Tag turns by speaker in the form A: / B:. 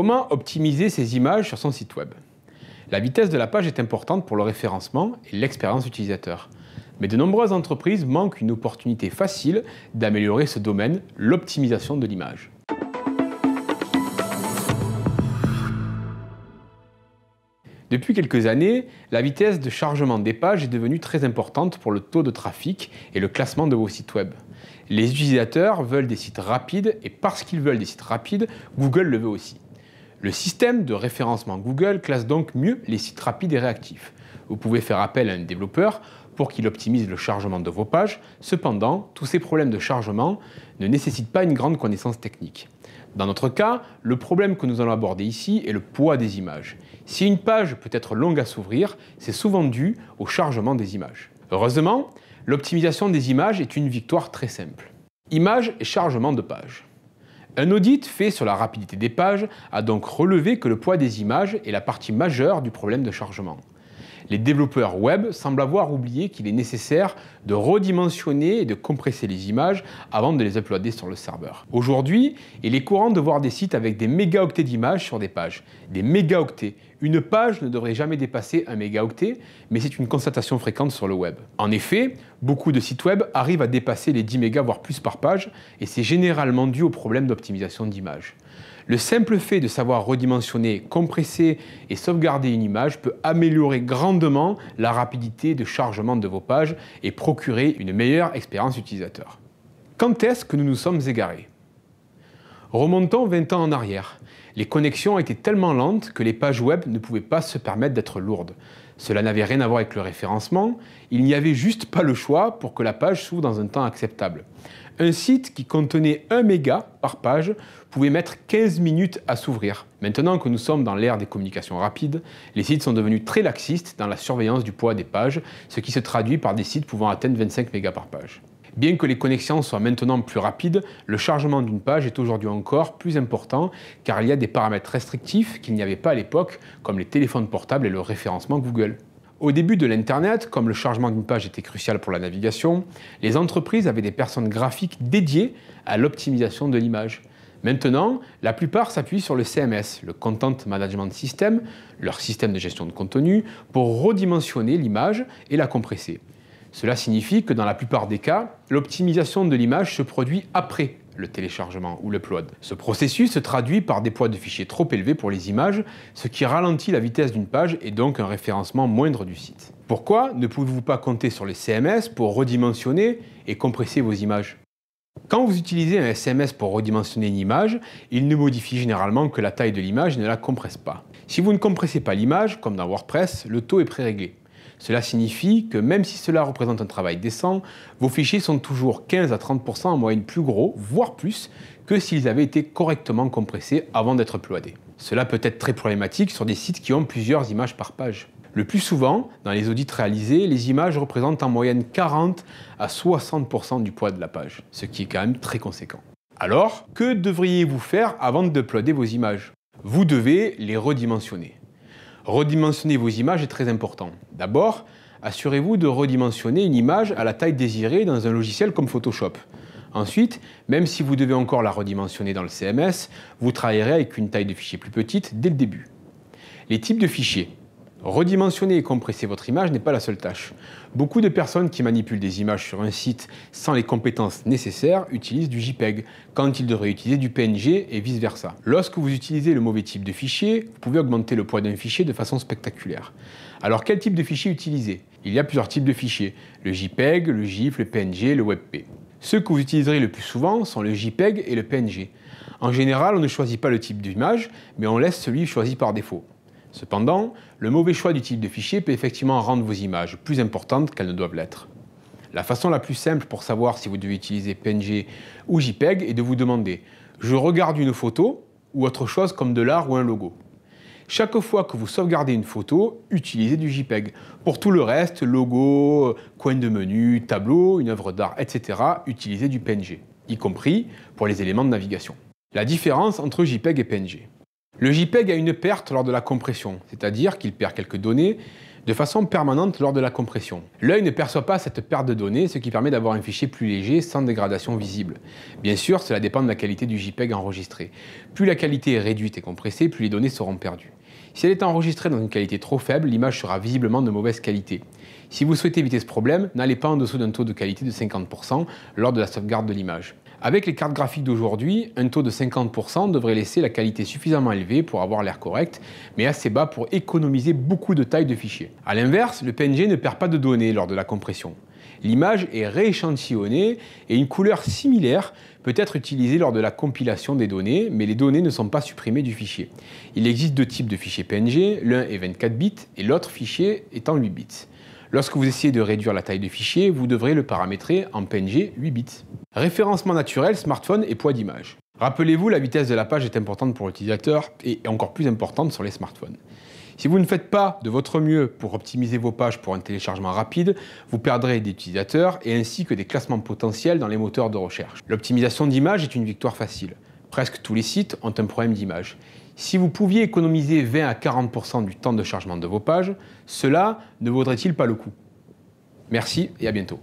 A: Comment optimiser ses images sur son site web La vitesse de la page est importante pour le référencement et l'expérience utilisateur. Mais de nombreuses entreprises manquent une opportunité facile d'améliorer ce domaine, l'optimisation de l'image. Depuis quelques années, la vitesse de chargement des pages est devenue très importante pour le taux de trafic et le classement de vos sites web. Les utilisateurs veulent des sites rapides et parce qu'ils veulent des sites rapides, Google le veut aussi. Le système de référencement Google classe donc mieux les sites rapides et réactifs. Vous pouvez faire appel à un développeur pour qu'il optimise le chargement de vos pages. Cependant, tous ces problèmes de chargement ne nécessitent pas une grande connaissance technique. Dans notre cas, le problème que nous allons aborder ici est le poids des images. Si une page peut être longue à s'ouvrir, c'est souvent dû au chargement des images. Heureusement, l'optimisation des images est une victoire très simple. Images et chargement de pages un audit fait sur la rapidité des pages a donc relevé que le poids des images est la partie majeure du problème de chargement les développeurs web semblent avoir oublié qu'il est nécessaire de redimensionner et de compresser les images avant de les uploader sur le serveur. Aujourd'hui, il est courant de voir des sites avec des mégaoctets d'images sur des pages. Des mégaoctets. Une page ne devrait jamais dépasser un mégaoctet, mais c'est une constatation fréquente sur le web. En effet, beaucoup de sites web arrivent à dépasser les 10 mégas voire plus par page, et c'est généralement dû au problème d'optimisation d'images. Le simple fait de savoir redimensionner, compresser et sauvegarder une image peut améliorer grandement la rapidité de chargement de vos pages et procurer une meilleure expérience utilisateur. Quand est-ce que nous nous sommes égarés Remontons 20 ans en arrière. Les connexions étaient tellement lentes que les pages web ne pouvaient pas se permettre d'être lourdes. Cela n'avait rien à voir avec le référencement, il n'y avait juste pas le choix pour que la page s'ouvre dans un temps acceptable. Un site qui contenait 1 méga par page pouvait mettre 15 minutes à s'ouvrir. Maintenant que nous sommes dans l'ère des communications rapides, les sites sont devenus très laxistes dans la surveillance du poids des pages, ce qui se traduit par des sites pouvant atteindre 25 mégas par page. Bien que les connexions soient maintenant plus rapides, le chargement d'une page est aujourd'hui encore plus important car il y a des paramètres restrictifs qu'il n'y avait pas à l'époque, comme les téléphones portables et le référencement Google. Au début de l'Internet, comme le chargement d'une page était crucial pour la navigation, les entreprises avaient des personnes graphiques dédiées à l'optimisation de l'image. Maintenant, la plupart s'appuient sur le CMS, le Content Management System, leur système de gestion de contenu, pour redimensionner l'image et la compresser. Cela signifie que dans la plupart des cas, l'optimisation de l'image se produit après le téléchargement ou l'upload. Ce processus se traduit par des poids de fichiers trop élevés pour les images, ce qui ralentit la vitesse d'une page et donc un référencement moindre du site. Pourquoi ne pouvez-vous pas compter sur les CMS pour redimensionner et compresser vos images quand vous utilisez un SMS pour redimensionner une image, il ne modifie généralement que la taille de l'image et ne la compresse pas. Si vous ne compressez pas l'image, comme dans WordPress, le taux est pré-réglé. Cela signifie que même si cela représente un travail décent, vos fichiers sont toujours 15 à 30% en moyenne plus gros, voire plus, que s'ils avaient été correctement compressés avant d'être uploadés. Cela peut être très problématique sur des sites qui ont plusieurs images par page. Le plus souvent, dans les audits réalisés, les images représentent en moyenne 40 à 60% du poids de la page, ce qui est quand même très conséquent. Alors, que devriez-vous faire avant de d'uploader vos images Vous devez les redimensionner. Redimensionner vos images est très important. D'abord, assurez-vous de redimensionner une image à la taille désirée dans un logiciel comme Photoshop. Ensuite, même si vous devez encore la redimensionner dans le CMS, vous travaillerez avec une taille de fichier plus petite dès le début. Les types de fichiers. Redimensionner et compresser votre image n'est pas la seule tâche. Beaucoup de personnes qui manipulent des images sur un site sans les compétences nécessaires utilisent du JPEG, quand ils devraient utiliser du PNG et vice-versa. Lorsque vous utilisez le mauvais type de fichier, vous pouvez augmenter le poids d'un fichier de façon spectaculaire. Alors quel type de fichier utiliser Il y a plusieurs types de fichiers, le JPEG, le GIF, le PNG, le WebP. Ceux que vous utiliserez le plus souvent sont le JPEG et le PNG. En général, on ne choisit pas le type d'image, mais on laisse celui choisi par défaut. Cependant, le mauvais choix du type de fichier peut effectivement rendre vos images plus importantes qu'elles ne doivent l'être. La façon la plus simple pour savoir si vous devez utiliser PNG ou JPEG est de vous demander « je regarde une photo » ou autre chose comme de l'art ou un logo. Chaque fois que vous sauvegardez une photo, utilisez du JPEG. Pour tout le reste, logo, coin de menu, tableau, une œuvre d'art, etc., utilisez du PNG, y compris pour les éléments de navigation. La différence entre JPEG et PNG. Le JPEG a une perte lors de la compression, c'est-à-dire qu'il perd quelques données de façon permanente lors de la compression. L'œil ne perçoit pas cette perte de données, ce qui permet d'avoir un fichier plus léger sans dégradation visible. Bien sûr, cela dépend de la qualité du JPEG enregistré. Plus la qualité est réduite et compressée, plus les données seront perdues. Si elle est enregistrée dans une qualité trop faible, l'image sera visiblement de mauvaise qualité. Si vous souhaitez éviter ce problème, n'allez pas en dessous d'un taux de qualité de 50% lors de la sauvegarde de l'image. Avec les cartes graphiques d'aujourd'hui, un taux de 50% devrait laisser la qualité suffisamment élevée pour avoir l'air correct, mais assez bas pour économiser beaucoup de taille de fichiers. A l'inverse, le PNG ne perd pas de données lors de la compression. L'image est rééchantillonnée et une couleur similaire peut être utilisée lors de la compilation des données, mais les données ne sont pas supprimées du fichier. Il existe deux types de fichiers PNG, l'un est 24 bits et l'autre fichier est en 8 bits. Lorsque vous essayez de réduire la taille de fichier, vous devrez le paramétrer en PNG 8 bits. Référencement naturel, smartphone et poids d'image. Rappelez-vous, la vitesse de la page est importante pour l'utilisateur et encore plus importante sur les smartphones. Si vous ne faites pas de votre mieux pour optimiser vos pages pour un téléchargement rapide, vous perdrez des utilisateurs et ainsi que des classements potentiels dans les moteurs de recherche. L'optimisation d'image est une victoire facile presque tous les sites ont un problème d'image. Si vous pouviez économiser 20 à 40% du temps de chargement de vos pages, cela ne vaudrait-il pas le coup Merci et à bientôt.